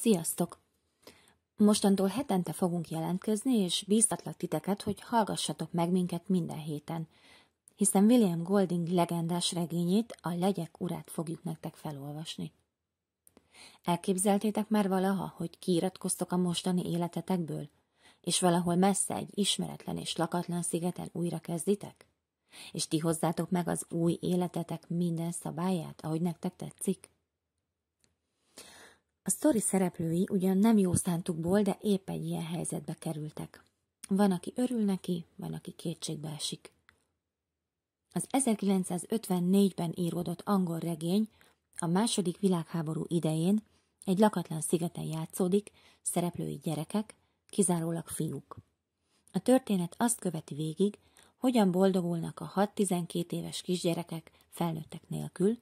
Sziasztok! Mostantól hetente fogunk jelentkezni, és bíztatlak titeket, hogy hallgassatok meg minket minden héten, hiszen William Golding legendás regényét, a Legyek urát fogjuk nektek felolvasni. Elképzeltétek már valaha, hogy kiiratkoztok a mostani életetekből, és valahol messze egy ismeretlen és lakatlan szigeten újra kezditek? És ti hozzátok meg az új életetek minden szabályát, ahogy nektek tetszik? A sztori szereplői ugyan nem jó szántukból, de épp egy ilyen helyzetbe kerültek. Van, aki örül neki, van, aki kétségbe esik. Az 1954-ben íródott angol regény a második világháború idején egy lakatlan szigeten játszódik, szereplői gyerekek, kizárólag fiúk. A történet azt követi végig, hogyan boldogulnak a 6-12 éves kisgyerekek felnőttek nélkül,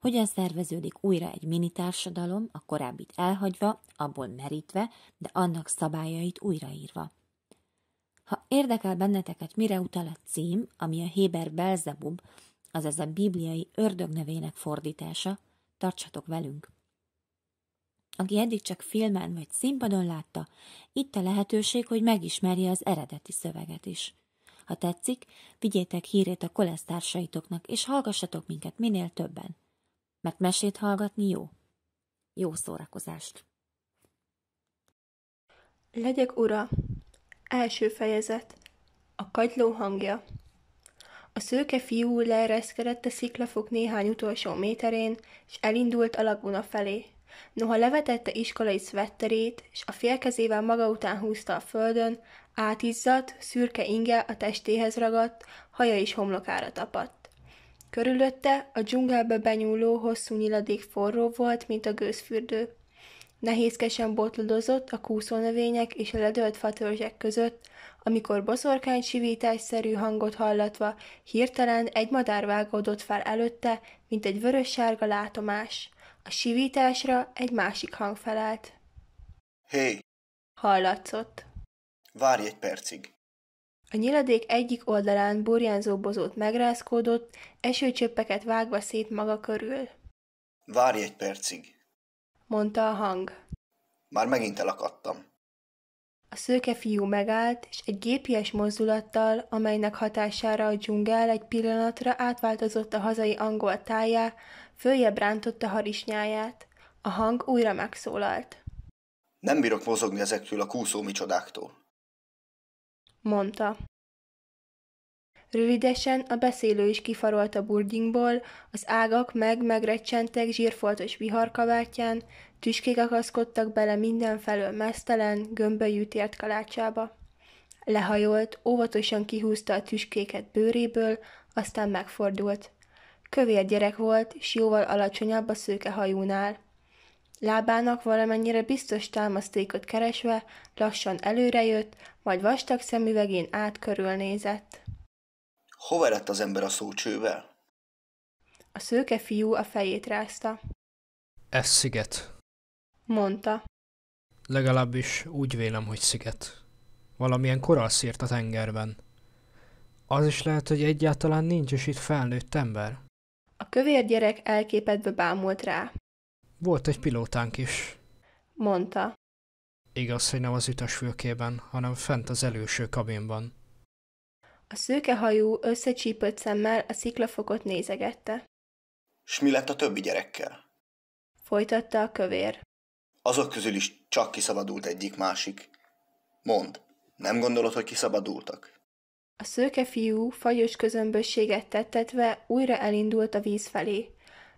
hogyan szerveződik újra egy mini társadalom, a korábbit elhagyva, abból merítve, de annak szabályait újraírva. Ha érdekel benneteket, mire utal a cím, ami a Héber Belzebub, azaz a bibliai ördög nevének fordítása, tartsatok velünk! Aki eddig csak filmen vagy színpadon látta, itt a lehetőség, hogy megismerje az eredeti szöveget is. Ha tetszik, vigyétek hírét a kolesztársaitoknak, és hallgassatok minket minél többen mert mesét hallgatni jó. Jó szórakozást! Legyek ura! Első fejezet. A kagyló hangja. A szőke fiú leereszkedett a sziklafok néhány utolsó méterén, és elindult a laguna felé. Noha levetette iskolai szvetterét, és a félkezével maga után húzta a földön, átizzadt, szürke inge a testéhez ragadt, haja is homlokára tapadt. Körülötte a dzsungelbe benyúló hosszú nyiladék forró volt, mint a gőzfürdő. Nehézkesen botlodozott a kúszónövények és a ledölt fatörzsek között, amikor boszorkány sivításszerű hangot hallatva hirtelen egy madár vágódott fel előtte, mint egy vörös-sárga látomás. A sivításra egy másik hang felelt. Hé! Hey. Hallatszott. Várj egy percig. A nyiladék egyik oldalán burjánzó bozót megrázkódott, esőcsöppeket vágva szét maga körül. Várj egy percig, mondta a hang. Már megint elakadtam. A szőke fiú megállt, és egy gépies mozdulattal, amelynek hatására a dzsungel egy pillanatra átváltozott a hazai angol tájá, följebb rántotta harisnyáját. A hang újra megszólalt. Nem bírok mozogni ezektől a kúszó micsodáktól mondta. Rövidesen a beszélő is kifarolt a burdingból, az ágak meg megrecsentek zsírfoltos viharkabátján, tüskék akaszkodtak bele mindenfelől mesztelen, gömbölyű tért kalácsába. Lehajolt, óvatosan kihúzta a tüskéket bőréből, aztán megfordult. Kövér gyerek volt, s jóval alacsonyabb a szőke hajúnál. Lábának valamennyire biztos támasztékot keresve lassan előrejött, majd vastag szemüvegén át körülnézett. Hova lett az ember a szócsővel? A szőke fiú a fejét rázta. Ez sziget. Mondta. Legalábbis úgy vélem, hogy sziget. Valamilyen szírt a tengerben. Az is lehet, hogy egyáltalán nincs is itt felnőtt ember. A kövér gyerek elképedve bámult rá. Volt egy pilótánk is. Mondta. Igaz, hogy nem az ütösfülkében, hanem fent az előső kabinban. A szőkehajú összecsípött szemmel a sziklafokot nézegette. S mi lett a többi gyerekkel? Folytatta a kövér. Azok közül is csak kiszabadult egyik-másik. Mond, nem gondolod, hogy kiszabadultak? A szőke fiú fagyos közömbösséget tettetve újra elindult a víz felé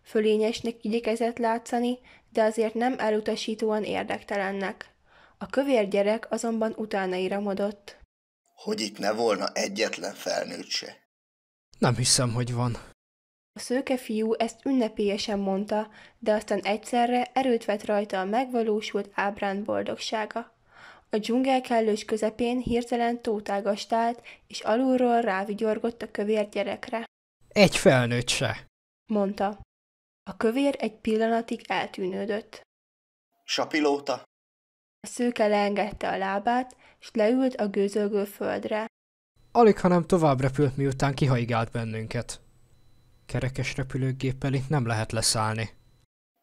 fölényesnek igyekezett látszani, de azért nem elutasítóan érdektelennek. A kövér gyerek azonban utána iramodott. Hogy itt ne volna egyetlen felnőtt se. Nem hiszem, hogy van. A szőke fiú ezt ünnepélyesen mondta, de aztán egyszerre erőt vett rajta a megvalósult ábrán boldogsága. A dzsungel kellős közepén hirtelen állt, és alulról rávigyorgott a kövér gyerekre. Egy felnőtt se, mondta. A kövér egy pillanatig eltűnődött. S a pilóta? A szőke leengedte a lábát, és leült a gőzölgő földre. Alig, nem tovább repült, miután kihaigált bennünket. Kerekes repülőgéppel itt nem lehet leszállni.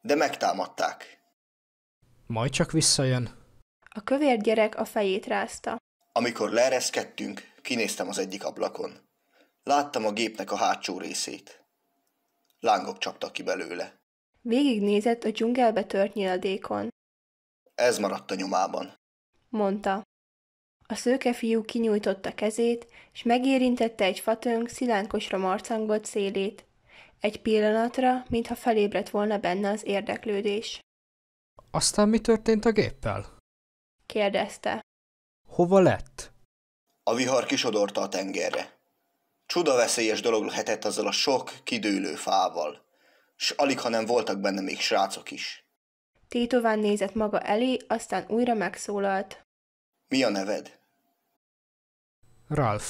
De megtámadták. Majd csak visszajön. A kövér gyerek a fejét rázta. Amikor leereszkedtünk, kinéztem az egyik ablakon. Láttam a gépnek a hátsó részét. Lángok csaptak ki belőle. Végignézett a dzsungelbe tört nyiladékon. Ez maradt a nyomában, mondta. A szőke fiú kinyújtotta kezét, és megérintette egy fatönk szilánkosra marcangott szélét. Egy pillanatra, mintha felébredt volna benne az érdeklődés. Aztán mi történt a géppel? kérdezte. Hova lett? A vihar kisodorta a tengerre. Csudaveszélyes dolog lehetett azzal a sok, kidőlő fával. S alig, ha nem voltak benne még srácok is. Tétován nézett maga elé, aztán újra megszólalt. Mi a neved? Ralph.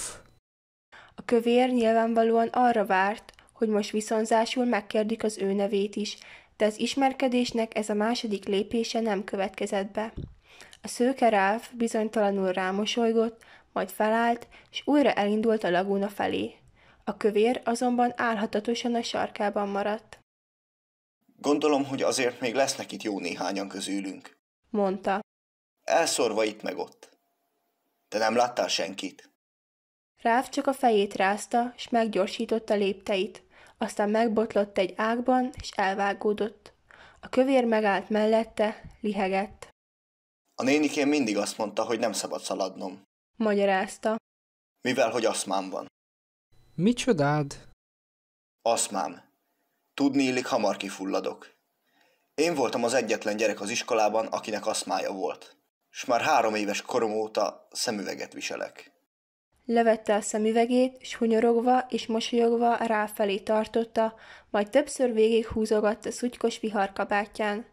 A kövér nyilvánvalóan arra várt, hogy most viszonzásul megkérdik az ő nevét is, de az ismerkedésnek ez a második lépése nem következett be. A szőke Ralph bizonytalanul rámosolygott, majd felállt, és újra elindult a lagúna felé. A kövér azonban álhatatosan a sarkában maradt. Gondolom, hogy azért még lesznek itt jó néhányan közülünk, mondta. Elszorva itt meg ott. Te nem láttál senkit? Ráv csak a fejét rázta, és meggyorsította lépteit. Aztán megbotlott egy ágban, és elvágódott. A kövér megállt mellette, lihegett. A nénikén mindig azt mondta, hogy nem szabad szaladnom magyarázta. Mivel, hogy aszmám van. Micsodád? Aszmám. Tudni illik, hamar kifulladok. Én voltam az egyetlen gyerek az iskolában, akinek aszmája volt. S már három éves korom óta szemüveget viselek. Levette a szemüvegét, s hunyorogva és mosolyogva ráfelé tartotta, majd többször végig húzogatta szutykos viharkabátján.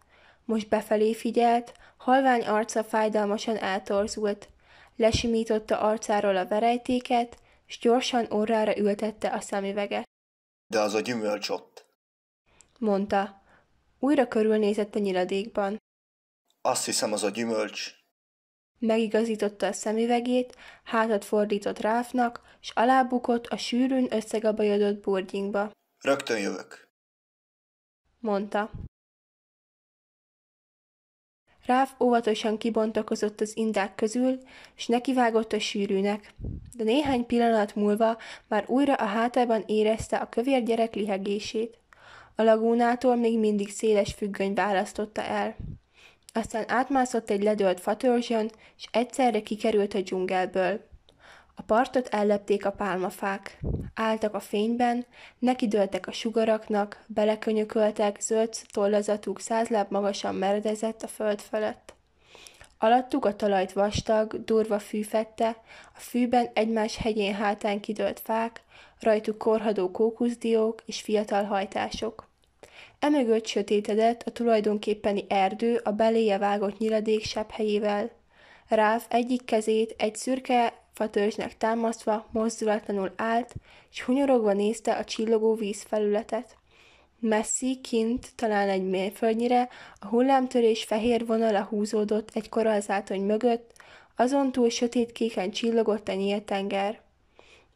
Most befelé figyelt, halvány arca fájdalmasan eltorzult lesimította arcáról a verejtéket, s gyorsan orrára ültette a szemüveget. De az a gyümölcs ott, mondta. Újra körülnézett a nyiladékban. Azt hiszem, az a gyümölcs. Megigazította a szemüvegét, hátat fordított Ráfnak, s alábukott a sűrűn összegabajodott burgyinkba. Rögtön jövök, mondta. Ráf óvatosan kibontakozott az indák közül, és nekivágott a sűrűnek, de néhány pillanat múlva már újra a hátában érezte a kövér gyerek lihegését. A lagúnától még mindig széles függöny választotta el. Aztán átmászott egy ledölt fatörzsön, és egyszerre kikerült a dzsungelből. A partot ellepték a pálmafák. Álltak a fényben, nekidőltek a sugaraknak, belekönyököltek, zöld tollazatuk száz láb magasan meredezett a föld fölött. Alattuk a talajt vastag, durva fű fette, a fűben egymás hegyén hátán kidőlt fák, rajtuk korhadó kókuszdiók és fiatal hajtások. Emögött sötétedett a tulajdonképpeni erdő a beléje vágott nyiladék sebb helyével. Ráv egyik kezét egy szürke fatörzsnek támasztva mozdulatlanul állt, és hunyorogva nézte a csillogó vízfelületet. Messzi, kint, talán egy mérföldnyire, a hullámtörés fehér vonala húzódott egy korallzátony mögött, azon túl sötét kéken csillogott a nyílt tenger.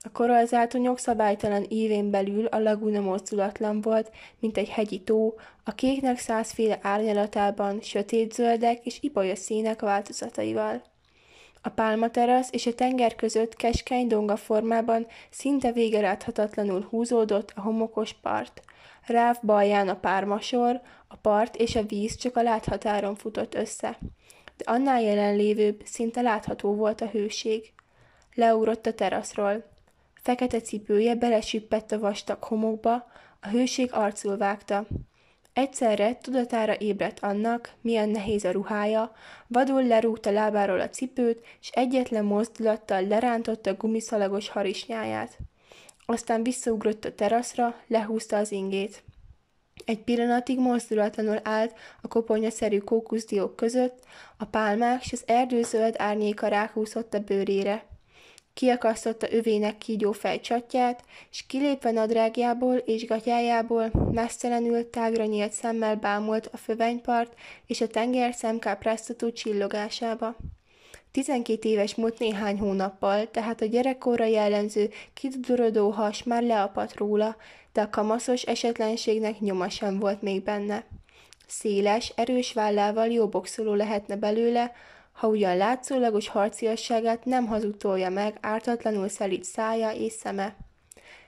A korallzátonyok szabálytalan évén belül a laguna mozdulatlan volt, mint egy hegyi tó, a kéknek százféle árnyalatában sötétzöldek és ibolya színek változataival. A pálmaterasz és a tenger között keskeny donga formában szinte végre láthatatlanul húzódott a homokos part. Ráv balján a pármasor, a part és a víz csak a láthatáron futott össze. De annál jelenlévőbb, szinte látható volt a hőség. Leugrott a teraszról. Fekete cipője belesüppett a vastag homokba, a hőség arcul vágta. Egyszerre tudatára ébredt annak, milyen nehéz a ruhája, vadul lerúgta lábáról a cipőt, és egyetlen mozdulattal lerántotta a gumiszalagos harisnyáját. Aztán visszaugrott a teraszra, lehúzta az ingét. Egy pillanatig mozdulatlanul állt a koponyaszerű kókuszdiók között, a pálmák és az erdőzöld árnyéka rákúszott a bőrére kiakasztotta övének kígyó fejcsatját, és kilépve nadrágjából és gatyájából mesztelenül tágra nyílt szemmel bámult a fövenypart és a tenger szemkápráztató csillogásába. Tizenkét éves múlt néhány hónappal, tehát a gyerekkorra jellemző kidudorodó has már leapadt róla, de a kamaszos esetlenségnek nyoma sem volt még benne. Széles, erős vállával jó boxoló lehetne belőle, ha ugyan látszólagos harciasságát nem hazudtolja meg ártatlanul szelít szája és szeme.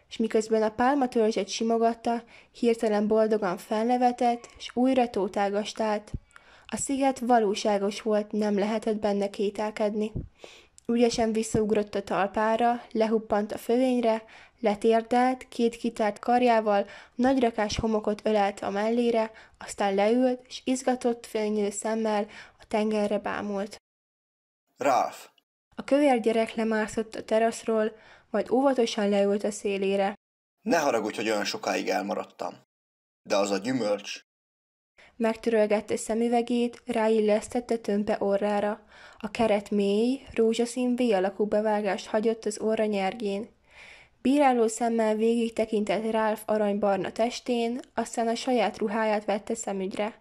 És miközben a pálma törzset simogatta, hirtelen boldogan felnevetett, és újra tótágastált. A sziget valóságos volt, nem lehetett benne kételkedni. Ügyesen visszaugrott a talpára, lehuppant a fövényre, Letérdelt, két kitárt karjával, nagyrakás homokot ölelt a mellére, aztán leült, és izgatott fénylő szemmel a tengerre bámult. Ralf. A kövér gyerek lemászott a teraszról, majd óvatosan leült a szélére. Ne haragudj, hogy olyan sokáig elmaradtam. De az a gyümölcs. Megtörölgette szemüvegét, ráillesztette tömpe orrára. A keret mély, rózsaszín V alakú bevágást hagyott az orra nyergén. Bíráló szemmel végig tekintett Ralph aranybarna testén, aztán a saját ruháját vette szemügyre.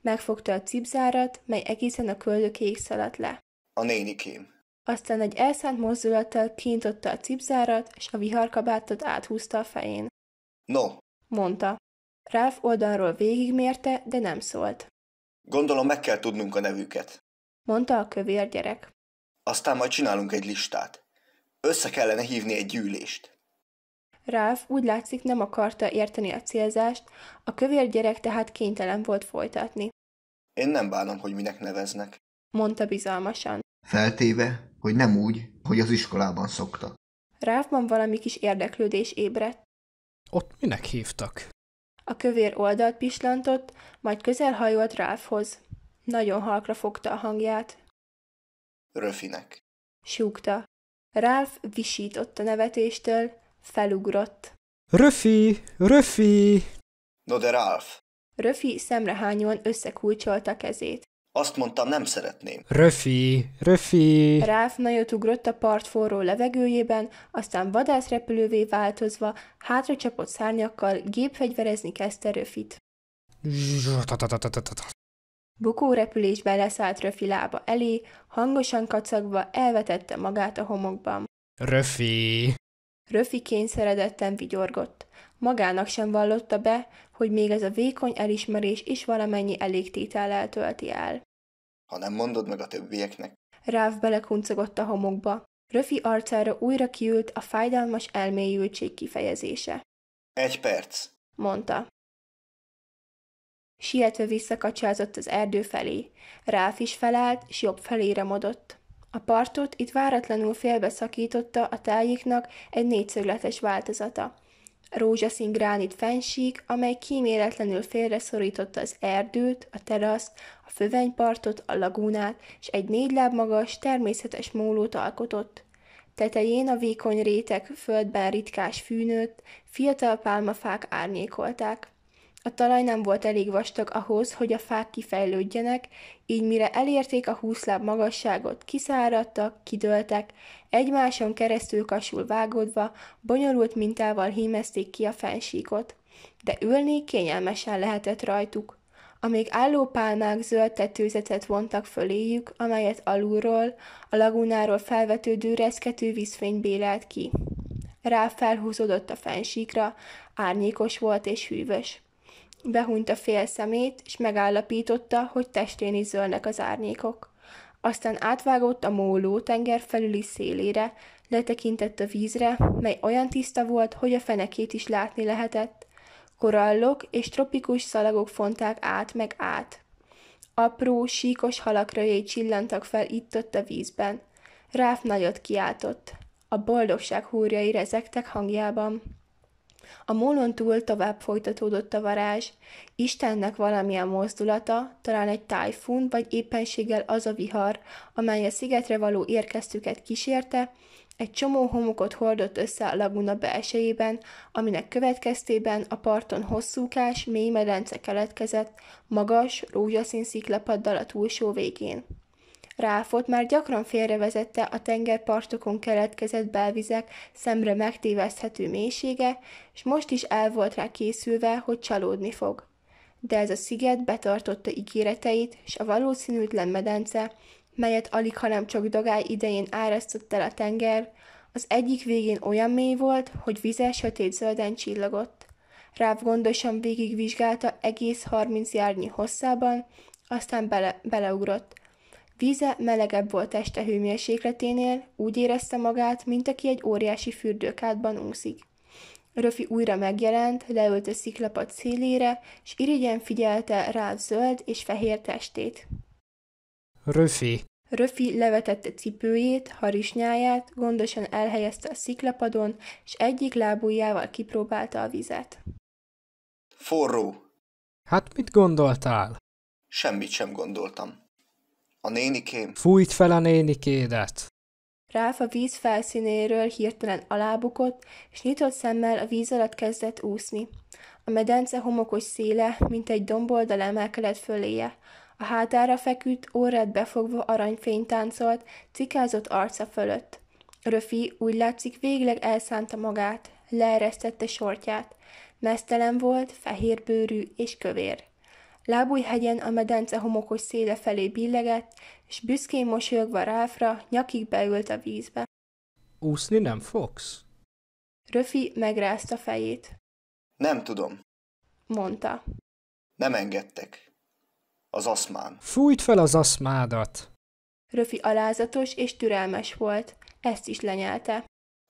Megfogta a cipzárat, mely egészen a köldökéig szaladt le. A nénikém. Aztán egy elszánt mozdulattal kintotta a cipzárat, és a viharkabátot áthúzta a fején. No, mondta. Ralph oldalról végigmérte, de nem szólt. Gondolom meg kell tudnunk a nevüket, mondta a kövér gyerek. Aztán majd csinálunk egy listát. Össze kellene hívni egy gyűlést. Ralph úgy látszik nem akarta érteni a célzást, a kövér gyerek tehát kénytelen volt folytatni. Én nem bánom, hogy minek neveznek, mondta bizalmasan. Feltéve, hogy nem úgy, hogy az iskolában szokta. Ráfban valami kis érdeklődés ébredt. Ott minek hívtak? A kövér oldalt pislantott, majd közelhajolt Ráfhoz. Nagyon halkra fogta a hangját. Röfinek. Súgta. Ralph visított a nevetéstől, Felugrott. Röfi! Röfi! No de Ralph! Röfi szemrehányóan összekulcsolta kezét. Azt mondtam, nem szeretném. Röfi, Röfi! Ralph nagyot ugrott a part forró levegőjében, aztán vadászrepülővé változva, hátra csapott szárnyakkal gépfegyverezni kezdte Röfit. Bukó repülésben leszállt Röfi lába elé, hangosan kacagva elvetette magát a homokban. Röfi! Röfi kényszeredetten vigyorgott. Magának sem vallotta be, hogy még ez a vékony elismerés is valamennyi elégtétellel tölti el. Ha nem mondod meg a többieknek. Ráv belekuncogott a homokba. Röfi arcára újra kiült a fájdalmas elmélyültség kifejezése. Egy perc, mondta. Sietve visszakacsázott az erdő felé. Ráf is felállt, s jobb felére modott. A partot itt váratlanul félbeszakította a tájiknak egy négyszögletes változata. Rózsaszín gránit fensík, amely kíméletlenül félreszorította az erdőt, a teraszt, a fövenypartot, a lagúnát, és egy négy láb magas, természetes mólót alkotott. Tetején a vékony réteg földben ritkás fűnőt, fiatal pálmafák árnyékolták. A talaj nem volt elég vastag ahhoz, hogy a fák kifejlődjenek, így mire elérték a húsz láb magasságot, kiszáradtak, kidőltek, egymáson keresztül kasul vágódva, bonyolult mintával hímezték ki a fensíkot. De ülni kényelmesen lehetett rajtuk. A még álló pálmák zöld tetőzetet vontak föléjük, amelyet alulról, a lagunáról felvetődő reszkető vízfény bélelt ki. Rá felhúzódott a fensíkra, árnyékos volt és hűvös. Behunyt a fél szemét, és megállapította, hogy testén is zölnek az árnyékok. Aztán átvágott a móló tenger felüli szélére, letekintett a vízre, mely olyan tiszta volt, hogy a fenekét is látni lehetett. Korallok és tropikus szalagok fonták át meg át. Apró, síkos halakröjé csillantak fel itt-ott a vízben. Ráf nagyot kiáltott. A boldogság húrjai rezegtek hangjában. A mólon túl tovább folytatódott a varázs. Istennek valamilyen mozdulata, talán egy tájfun, vagy éppenséggel az a vihar, amely a szigetre való érkeztüket kísérte, egy csomó homokot hordott össze a laguna belsejében, aminek következtében a parton hosszúkás, mély medence keletkezett, magas, rózsaszín sziklapaddal a túlsó végén. Ráfot már gyakran félrevezette a tengerpartokon keletkezett belvizek szemre megtéveszthető mélysége, és most is el volt rá készülve, hogy csalódni fog. De ez a sziget betartotta ígéreteit, és a valószínűtlen medence, melyet alig hanem csak dagály idején árasztott el a tenger, az egyik végén olyan mély volt, hogy vize sötét zölden csillagott. Ráv gondosan végigvizsgálta egész harminc járnyi hosszában, aztán bele, beleugrott – Víze melegebb volt este hőmérsékleténél, úgy érezte magát, mint aki egy óriási fürdőkádban úszik. Röfi újra megjelent, leült a sziklapad szélére, és irigyen figyelte rá zöld és fehér testét. Röfi. Röfi levetette cipőjét, harisnyáját, gondosan elhelyezte a sziklapadon, és egyik lábujjával kipróbálta a vizet. Forró. Hát mit gondoltál? Semmit sem gondoltam. A nénikém. Fújt fel a nénikédet. Ráf a víz felszínéről hirtelen alábukott, és nyitott szemmel a víz alatt kezdett úszni. A medence homokos széle, mint egy domboldal emelkedett föléje. A hátára feküdt, órát befogva aranyfény táncolt, cikázott arca fölött. Röfi úgy látszik végleg elszánta magát, leeresztette sortját. Mesztelen volt, fehérbőrű és kövér. Lábújhegyen a medence homokos széle felé billegett, és büszkén mosolyogva Ráfra nyakig beült a vízbe. Úszni nem fogsz? Röfi megrázta fejét. Nem tudom, mondta. Nem engedtek. Az aszmán. Fújt fel az aszmádat! Röfi alázatos és türelmes volt, ezt is lenyelte.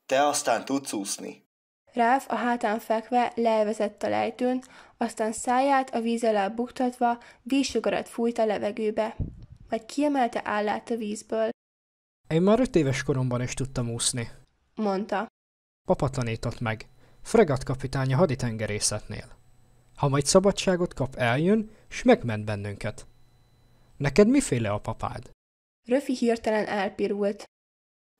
Te aztán tudsz úszni. Ráf a hátán fekve leelvezett a lejtőn, aztán száját a víz alá buktatva vízsugarat fújt a levegőbe, majd kiemelte állát a vízből. Én már öt éves koromban is tudtam úszni, mondta. Papa tanított meg, fregat kapitánya haditengerészetnél. Ha majd szabadságot kap, eljön, s megment bennünket. Neked miféle a papád? Röfi hirtelen elpirult.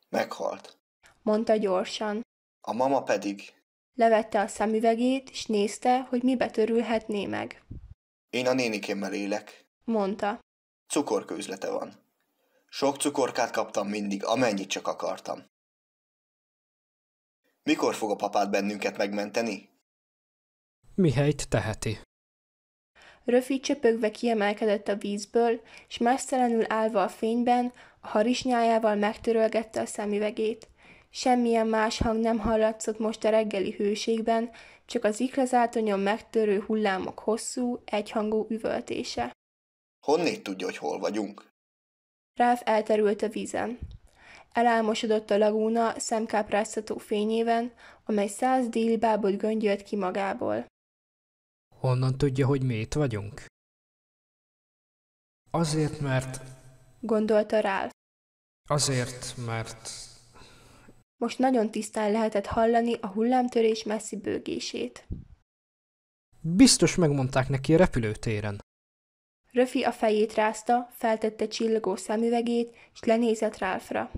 Meghalt, mondta gyorsan. A mama pedig Levette a szemüvegét, és nézte, hogy mibe törülhetné meg. Én a nénikémmel élek, mondta. Cukorkőzlete van. Sok cukorkát kaptam mindig, amennyit csak akartam. Mikor fog a papád bennünket megmenteni? Mihelyt teheti. Röfi csöpögve kiemelkedett a vízből, és mesztelenül állva a fényben, a harisnyájával megtörölgette a szemüvegét. Semmilyen más hang nem hallatszott most a reggeli hőségben, csak az iklazátonyon megtörő hullámok hosszú, egyhangú üvöltése. Honnét tudja, hogy hol vagyunk? Ráf elterült a vízen. Elálmosodott a lagúna szemkápráztató fényében, amely száz bábot göngyölt ki magából. Honnan tudja, hogy mi itt vagyunk? Azért, mert... Gondolta Ralph. Azért, mert most nagyon tisztán lehetett hallani a hullámtörés messzi bőgését. Biztos megmondták neki a repülőtéren. Röfi a fejét rázta, feltette csillogó szemüvegét, és lenézett Ralfra.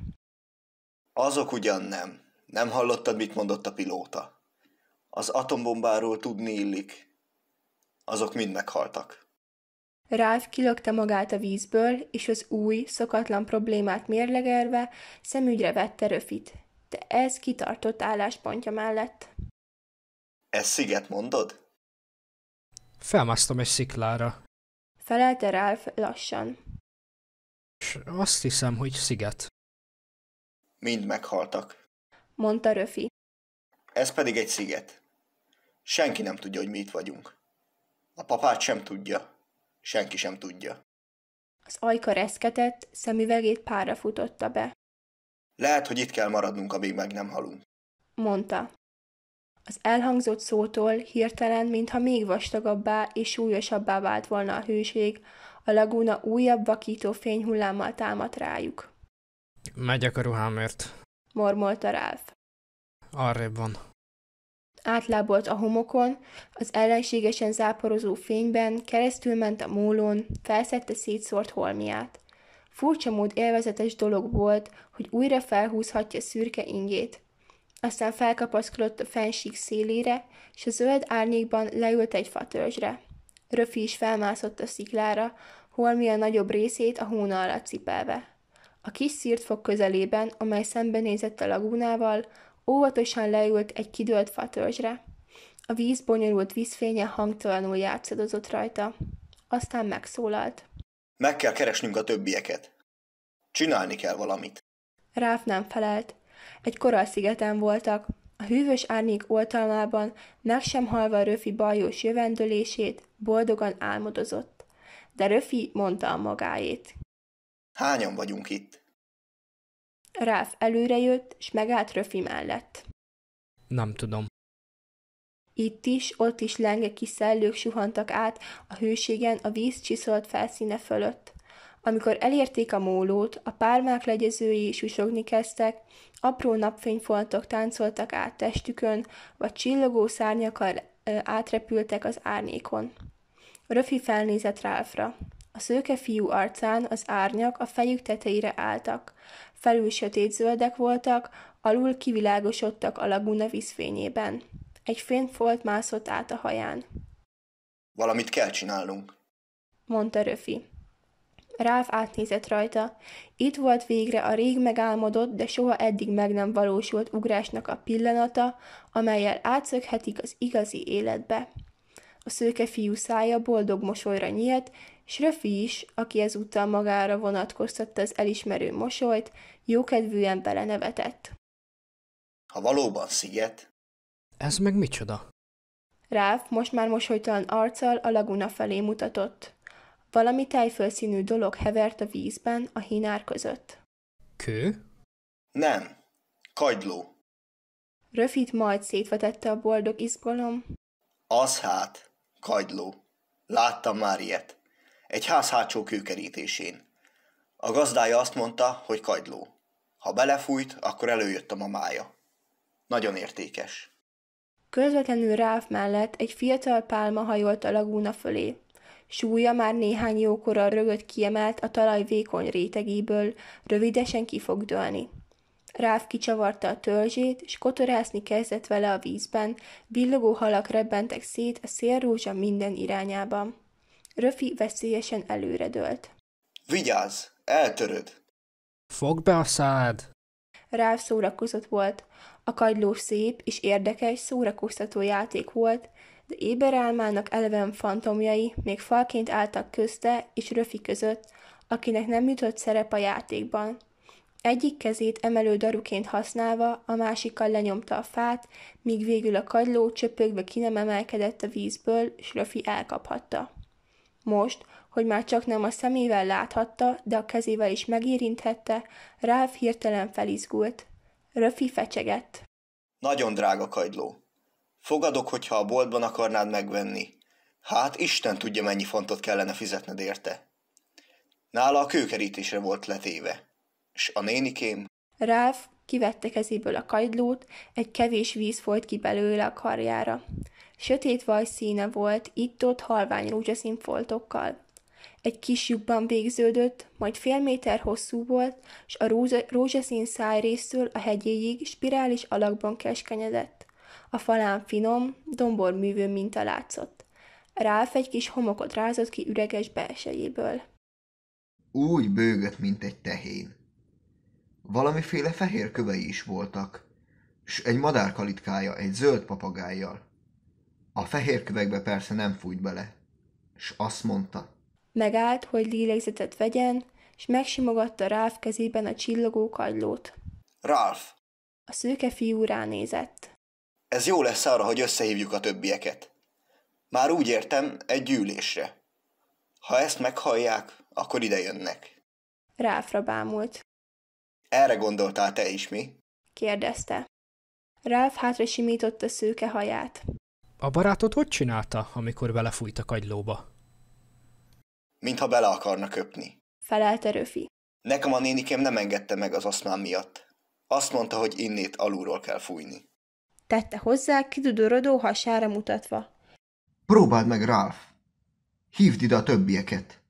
Azok ugyan nem. Nem hallottad, mit mondott a pilóta. Az atombombáról tudni illik. Azok mind meghaltak. Ralf kilökte magát a vízből, és az új, szokatlan problémát mérlegelve szemügyre vette Röfit de ez kitartott álláspontja mellett. Ez sziget mondod? Felmásztam egy sziklára. Felelte Ralph lassan. S azt hiszem, hogy sziget. Mind meghaltak. Mondta Röfi. Ez pedig egy sziget. Senki nem tudja, hogy mi itt vagyunk. A papát sem tudja. Senki sem tudja. Az ajka reszketett, szemüvegét pára futotta be. Lehet, hogy itt kell maradnunk, amíg meg nem halunk. Mondta. Az elhangzott szótól hirtelen, mintha még vastagabbá és súlyosabbá vált volna a hőség, a laguna újabb vakító fényhullámmal támadt rájuk. Megyek a ruhámért, mormolta Ralf. Arrébb van. Átlábolt a homokon, az ellenségesen záporozó fényben, keresztül ment a mólón, felszette szétszórt holmiát. Furcsa mód élvezetes dolog volt, hogy újra felhúzhatja szürke ingét. Aztán felkapaszkodott a fensík szélére, és a zöld árnyékban leült egy fatörzsre. Röfi is felmászott a sziklára, holmi a nagyobb részét a hóna alatt cipelve. A kis fog közelében, amely szembenézett a lagúnával, óvatosan leült egy kidőlt fatörzsre. A víz bonyolult vízfénye hangtalanul játszadozott rajta. Aztán megszólalt. Meg kell keresnünk a többieket. Csinálni kell valamit. Ráf nem felelt. Egy szigeten voltak. A hűvös árnyék oltalmában, meg sem halva Röfi bajós jövendőlését, boldogan álmodozott. De Röfi mondta a magáét. Hányan vagyunk itt? Ráf előrejött, s megállt Röfi mellett. Nem tudom. Itt is, ott is lengeki szellők suhantak át a hőségen a víz csiszolt felszíne fölött. Amikor elérték a mólót, a pármák legyezői is kezdtek, apró napfényfoltok táncoltak át testükön, vagy csillogó szárnyakkal átrepültek az árnyékon. Röfi felnézett Ralfra. A szőke fiú arcán az árnyak a fejük tetejére álltak. Felül zöldek voltak, alul kivilágosodtak a laguna vízfényében. Egy fényfolt mászott át a haján. Valamit kell csinálnunk, mondta Röfi. Ráf átnézett rajta. Itt volt végre a rég megálmodott, de soha eddig meg nem valósult ugrásnak a pillanata, amelyel átszöghetik az igazi életbe. A szőke fiú szája boldog mosolyra nyílt, és Röfi is, aki ezúttal magára vonatkoztatta az elismerő mosolyt, jókedvűen belenevetett. Ha valóban sziget, ez meg micsoda? Ráf most már mosolytalan arccal a laguna felé mutatott. Valami tejfölszínű dolog hevert a vízben, a hínár között. Kő? Nem. Kagyló. Röfit majd szétvetette a boldog izgalom. Az hát, kagyló. Láttam már ilyet. Egy ház hátsó kőkerítésén. A gazdája azt mondta, hogy kagyló. Ha belefújt, akkor előjött a mamája. Nagyon értékes. Közvetlenül Ráf mellett egy fiatal pálma hajolt a lagúna fölé. Súlya már néhány jókora rögött kiemelt a talaj vékony rétegéből, rövidesen ki fog dőlni. kicsavarta a törzsét, és kotorászni kezdett vele a vízben, villogó halak rebbentek szét a szélrózsa minden irányában. Röfi veszélyesen dőlt. Vigyázz! Eltöröd! Fogd be a szád! Ráv szórakozott volt. A kagyló szép és érdekes, szórakoztató játék volt, de éberálmának eleven fantomjai még falként álltak közte és Röfi között, akinek nem jutott szerep a játékban. Egyik kezét emelő daruként használva, a másikkal lenyomta a fát, míg végül a kagyló csöpögve ki nem emelkedett a vízből, és Röfi elkaphatta. Most, hogy már csak nem a szemével láthatta, de a kezével is megérinthette, Ralph hirtelen felizgult. Röfi fecsegett. Nagyon drága kajdló. Fogadok, hogyha a boltban akarnád megvenni. Hát Isten tudja, mennyi fontot kellene fizetned érte. Nála a kőkerítésre volt letéve. és a nénikém... Ralph kivette kezéből a kajdlót, egy kevés víz folyt ki belőle a karjára. Sötét vajszíne volt, itt-ott halvány rúzsaszín foltokkal egy kis lyukban végződött, majd fél méter hosszú volt, és a rózsaszín száj szájrésztől a hegyéig spirális alakban keskenyedett. A falán finom, dombor művő minta látszott. Ráf egy kis homokot rázott ki üreges belsejéből. Úgy bőgött, mint egy tehén. Valamiféle fehér kövei is voltak, s egy madár kalitkája egy zöld papagájjal. A fehér kövekbe persze nem fújt bele, s azt mondta – Megállt, hogy lélegzetet vegyen, és megsimogatta Ralph kezében a csillogó kagylót. Ralph! A szőke fiú ránézett. Ez jó lesz arra, hogy összehívjuk a többieket. Már úgy értem, egy gyűlésre. Ha ezt meghallják, akkor ide jönnek. Ráfra bámult. Erre gondoltál te is, mi? kérdezte. Ralph hátra simította szőke haját. A barátod hogy csinálta, amikor belefújt a kagylóba? mintha bele akarna köpni. Felelte Röfi. Nekem a nénikém nem engedte meg az aszmán miatt. Azt mondta, hogy innét alulról kell fújni. Tette hozzá, kidudorodó hasára mutatva. Próbáld meg, Ralph! Hívd ide a többieket!